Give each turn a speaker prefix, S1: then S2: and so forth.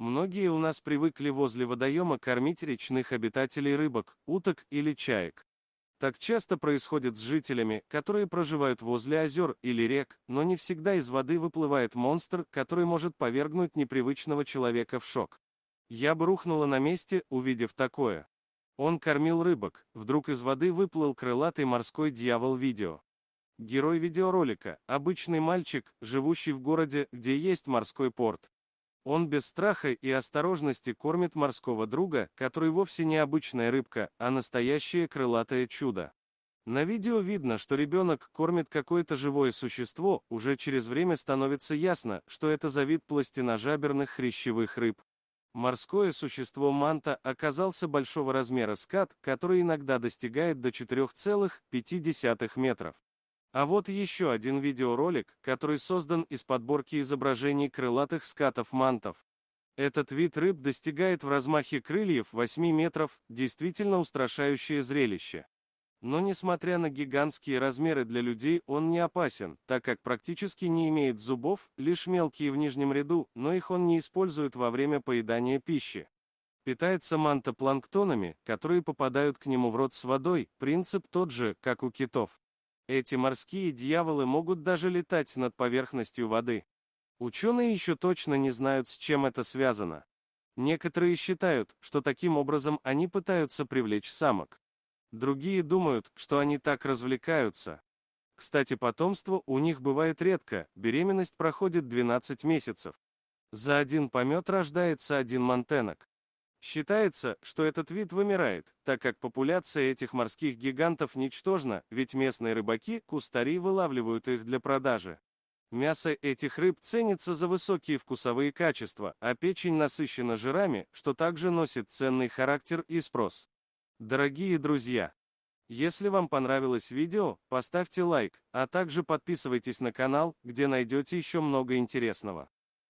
S1: Многие у нас привыкли возле водоема кормить речных обитателей рыбок, уток или чаек. Так часто происходит с жителями, которые проживают возле озер или рек, но не всегда из воды выплывает монстр, который может повергнуть непривычного человека в шок. Я бы рухнула на месте, увидев такое. Он кормил рыбок, вдруг из воды выплыл крылатый морской дьявол видео. Герой видеоролика – обычный мальчик, живущий в городе, где есть морской порт. Он без страха и осторожности кормит морского друга, который вовсе не обычная рыбка, а настоящее крылатое чудо. На видео видно, что ребенок кормит какое-то живое существо, уже через время становится ясно, что это за вид пластиножаберных хрящевых рыб. Морское существо манта оказался большого размера скат, который иногда достигает до 4,5 метров. А вот еще один видеоролик, который создан из подборки изображений крылатых скатов-мантов. Этот вид рыб достигает в размахе крыльев 8 метров, действительно устрашающее зрелище. Но несмотря на гигантские размеры для людей он не опасен, так как практически не имеет зубов, лишь мелкие в нижнем ряду, но их он не использует во время поедания пищи. Питается мантопланктонами, которые попадают к нему в рот с водой, принцип тот же, как у китов. Эти морские дьяволы могут даже летать над поверхностью воды. Ученые еще точно не знают, с чем это связано. Некоторые считают, что таким образом они пытаются привлечь самок. Другие думают, что они так развлекаются. Кстати, потомство у них бывает редко, беременность проходит 12 месяцев. За один помет рождается один мантенок. Считается, что этот вид вымирает, так как популяция этих морских гигантов ничтожна, ведь местные рыбаки, кустари вылавливают их для продажи. Мясо этих рыб ценится за высокие вкусовые качества, а печень насыщена жирами, что также носит ценный характер и спрос. Дорогие друзья! Если вам понравилось видео, поставьте лайк, а также подписывайтесь на канал, где найдете еще много интересного.